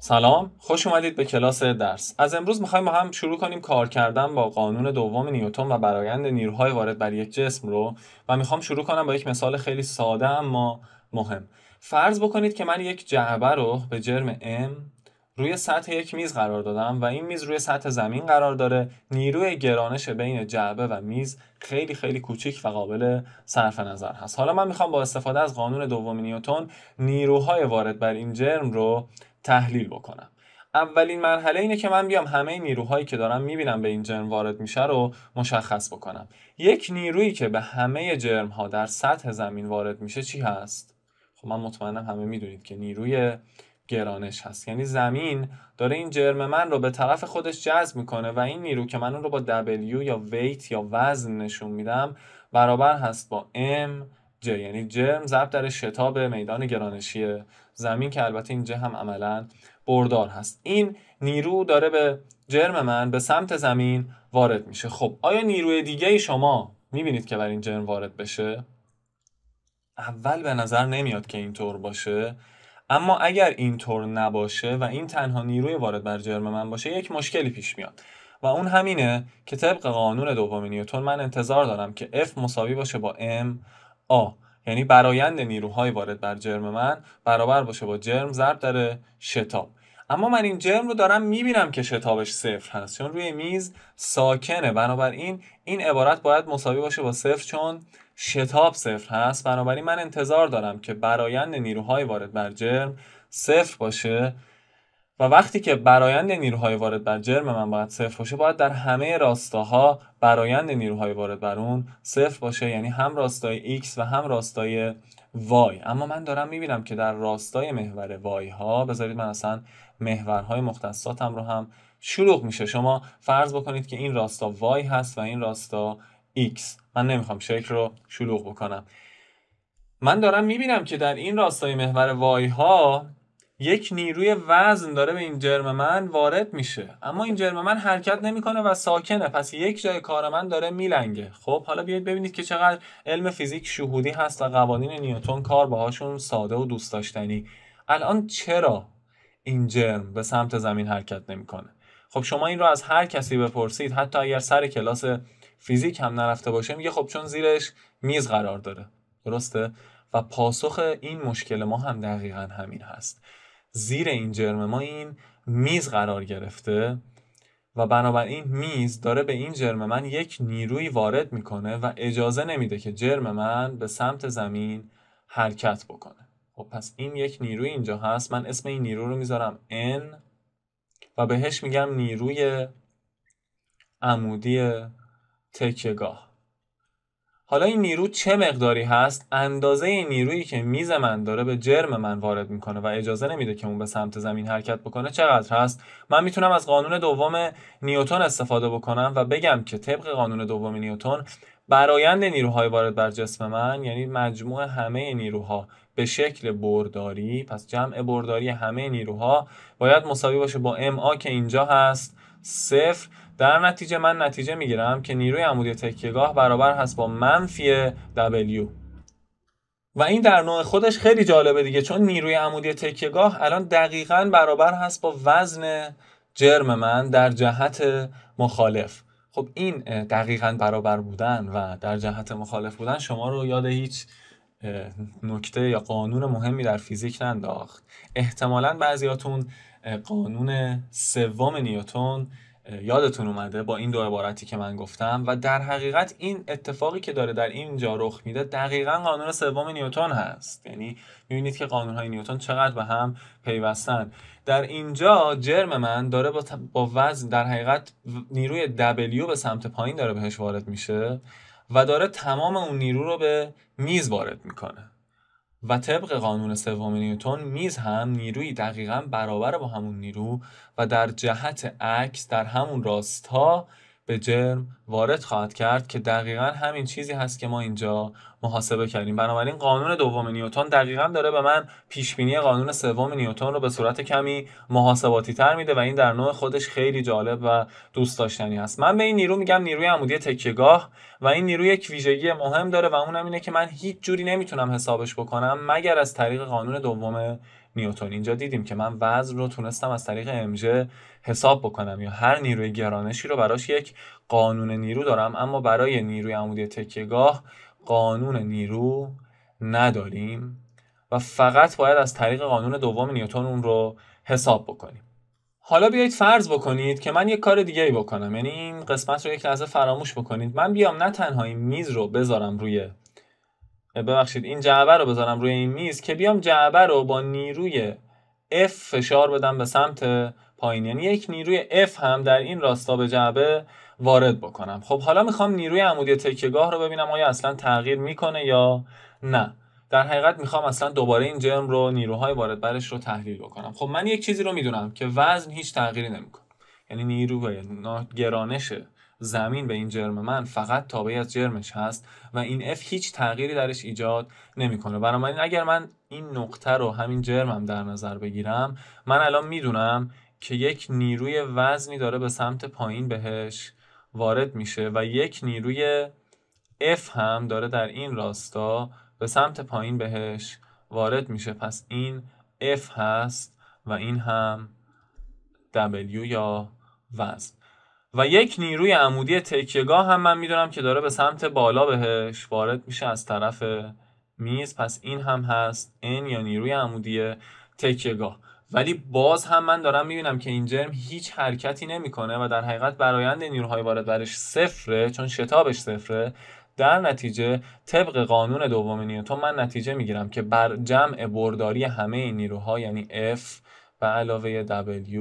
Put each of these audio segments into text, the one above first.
سلام خوش اومدید به کلاس درس از امروز میخوایم با هم شروع کنیم کار کردن با قانون دوم نیوتن و برایند نیروهای وارد بر یک جسم رو و میخوام شروع کنم با یک مثال خیلی ساده اما مهم فرض بکنید که من یک جعبه رو به جرم M روی سطح یک میز قرار دادم و این میز روی سطح زمین قرار داره نیروی گرانش بین جعبه و میز خیلی خیلی کوچیک و قابل صرف نظر هست حالا من میخوام با استفاده از قانون دوم نیوتن نیروهای وارد بر این جرم رو تحلیل بکنم اولین مرحله اینه که من بیام همه نیروهایی که دارم میبینم به این جرم وارد میشه رو مشخص بکنم یک نیرویی که به همه جرم ها در سطح زمین وارد میشه چی هست خب من مطمئنم همه میدونید که نیروی گرانش هست یعنی زمین داره این جرم من رو به طرف خودش جذب میکنه و این نیرو که من اون رو با W یا ویت یا وزن نشون میدم برابر هست با M ج یعنی جرم ضرب در شتاب میدان گرانشی زمین که البته این ج هم عملا بردار هست این نیرو داره به جرم من به سمت زمین وارد میشه خب آیا نیروی دیگه شما میبینید که بر این جرم وارد بشه اول به نظر نمیاد که اینطور باشه اما اگر اینطور نباشه و این تنها نیروی وارد بر جرم من باشه یک مشکلی پیش میاد و اون همینه که طبق قانون دوم نیوتن من انتظار دارم که F مساوی باشه با M آ یعنی برایند نیروهای وارد بر جرم من برابر باشه با جرم ضرب در شتاب اما من این جرم رو دارم میبینم که شتابش صفر هست چون روی میز ساکنه بنابراین این عبارت باید مساوی باشه با صفر چون شتاب صفر هست بنابراین من انتظار دارم که برایند نیروهای وارد بر جرم صفر باشه و وقتی که برایند نیروهای وارد بر جرم من باید صفر باشه باید در همه راستاها برایند نیروهای وارد بر اون صفر باشه یعنی هم راستای x و هم راستای y اما من دارم میبینم که در راستای محور y ها بذارید من اصلا محورهای مختصاتم رو هم شلوغ میشه شما فرض بکنید که این راستا y هست و این راستا x من نمیخوام شکل رو شلوغ بکنم من دارم میبینم که در این راستای محور وای ها یک نیروی وزن داره به این جرم من وارد میشه اما این جرم من حرکت نمیکنه و ساکنه پس یک جای کار من داره میلنگه خب حالا بیاید ببینید که چقدر علم فیزیک شهودی هست و قوانین نیوتون کار باهاشون ساده و دوست داشتنی الان چرا این جرم به سمت زمین حرکت نمیکنه خب شما این رو از هر کسی بپرسید حتی اگر سر کلاس فیزیک هم نرفته باشه میگه خب چون زیرش میز قرار داره درسته و پاسخ این مشکل ما هم دقیقا همین هست زیر این جرم ما این میز قرار گرفته و بنابراین میز داره به این جرم من یک نیروی وارد میکنه و اجازه نمیده که جرم من به سمت زمین حرکت بکنه خب پس این یک نیروی اینجا هست من اسم این نیرو رو میذارم N و بهش میگم نیروی عمودی تکگاه حالا این نیرو چه مقداری هست اندازه نیرویی که میز من داره به جرم من وارد میکنه و اجازه نمیده که اون به سمت زمین حرکت بکنه چقدر هست من میتونم از قانون دوم نیوتن استفاده بکنم و بگم که طبق قانون دوم نیوتن برایند نیروهای وارد بر جسم من یعنی مجموع همه نیروها به شکل برداری پس جمع برداری همه نیروها باید مساوی باشه با ام که اینجا هست صفر در نتیجه من نتیجه میگیرم که نیروی عمودی تکیهگاه برابر هست با منفی W و این در نوع خودش خیلی جالبه دیگه چون نیروی عمودی تکیهگاه الان دقیقا برابر هست با وزن جرم من در جهت مخالف خب این دقیقا برابر بودن و در جهت مخالف بودن شما رو یاد هیچ نکته یا قانون مهمی در فیزیک ننداخت احتمالا بعضیاتون قانون سوم نیوتون یادتون اومده با این دو عبارتی که من گفتم و در حقیقت این اتفاقی که داره در اینجا رخ میده دقیقا قانون سوم نیوتن هست یعنی میبینید که قانون های نیوتن چقدر به هم پیوستن در اینجا جرم من داره با, با وزن در حقیقت نیروی دبلیو به سمت پایین داره بهش وارد میشه و داره تمام اون نیرو رو به میز وارد میکنه و طبق قانون سوم نیوتون میز هم نیروی دقیقا برابر با همون نیرو و در جهت عکس در همون راستا به جرم وارد خواهد کرد که دقیقا همین چیزی هست که ما اینجا محاسبه کردیم بنابراین قانون دوم نیوتن دقیقا داره به من پیش بینی قانون سوم نیوتن رو به صورت کمی محاسباتی تر میده و این در نوع خودش خیلی جالب و دوست داشتنی هست من به این نیرو میگم نیروی عمودی تکیگاه و این نیرو یک ویژگی مهم داره و اونم اینه که من هیچ جوری نمیتونم حسابش بکنم مگر از طریق قانون دوم نیوتن اینجا دیدیم که من وزن رو تونستم از طریق امج حساب بکنم یا هر نیروی گرانشی رو براش یک قانون نیرو دارم اما برای نیروی عمودی تکیهگاه قانون نیرو نداریم و فقط باید از طریق قانون دوم نیوتن اون رو حساب بکنیم حالا بیایید فرض بکنید که من یک کار دیگه ای بکنم یعنی این قسمت رو یک لحظه فراموش بکنید من بیام نه تنها این میز رو بذارم روی ببخشید این جعبه رو بذارم روی این میز که بیام جعبه رو با نیروی F فشار بدم به سمت پایین یعنی یک نیروی F هم در این راستا به جعبه وارد بکنم خب حالا میخوام نیروی عمودی تکیگاه رو ببینم آیا اصلا تغییر میکنه یا نه در حقیقت میخوام اصلا دوباره این جرم رو نیروهای وارد برش رو تحلیل بکنم خب من یک چیزی رو میدونم که وزن هیچ تغییری نمیکنه یعنی نیروی گرانش زمین به این جرم من فقط تابعی از جرمش هست و این F هیچ تغییری درش ایجاد نمیکنه بنابراین اگر من این نقطه رو همین جرمم هم در نظر بگیرم من الان میدونم که یک نیروی وزنی داره به سمت پایین بهش وارد میشه و یک نیروی F هم داره در این راستا به سمت پایین بهش وارد میشه پس این F هست و این هم W یا وزن و یک نیروی عمودی تکیگاه هم من میدونم که داره به سمت بالا بهش وارد میشه از طرف میز پس این هم هست N یا نیروی عمودی تکیگاه ولی باز هم من دارم میبینم که این جرم هیچ حرکتی نمیکنه و در حقیقت برایند نیروهای وارد برش صفره چون شتابش صفره در نتیجه طبق قانون دوم نیوتن من نتیجه میگیرم که بر جمع برداری همه این نیروها یعنی F و علاوه W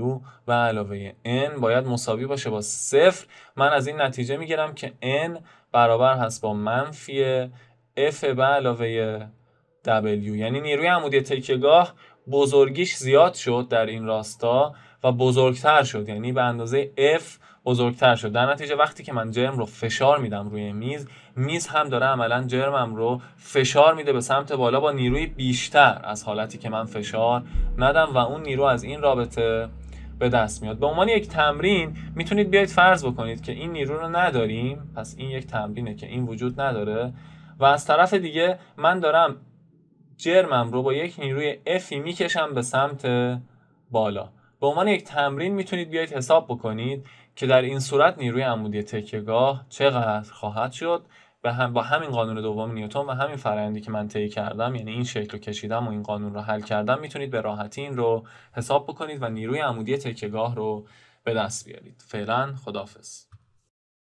و علاوه N باید مساوی باشه با صفر من از این نتیجه میگیرم که N برابر هست با منفی F به علاوه W یعنی نیروی عمودی تکیگاه بزرگیش زیاد شد در این راستا و بزرگتر شد یعنی به اندازه F بزرگتر شد در نتیجه وقتی که من جرم رو فشار میدم روی میز میز هم داره عملا جرمم رو فشار میده به سمت بالا با نیروی بیشتر از حالتی که من فشار ندم و اون نیرو از این رابطه به دست میاد به عنوان یک تمرین میتونید بیاید فرض بکنید که این نیرو رو نداریم پس این یک تمرینه که این وجود نداره و از طرف دیگه من دارم جرمم رو با یک نیروی افی میکشم به سمت بالا به عنوان یک تمرین میتونید بیایید حساب بکنید که در این صورت نیروی عمودی تکیگاه چقدر خواهد شد و هم با همین قانون دوم نیوتن و همین فرآیندی که من طی کردم یعنی این شکل رو کشیدم و این قانون رو حل کردم میتونید به راحتی این رو حساب بکنید و نیروی عمودی تکیگاه رو به دست بیارید فعلا خدافظ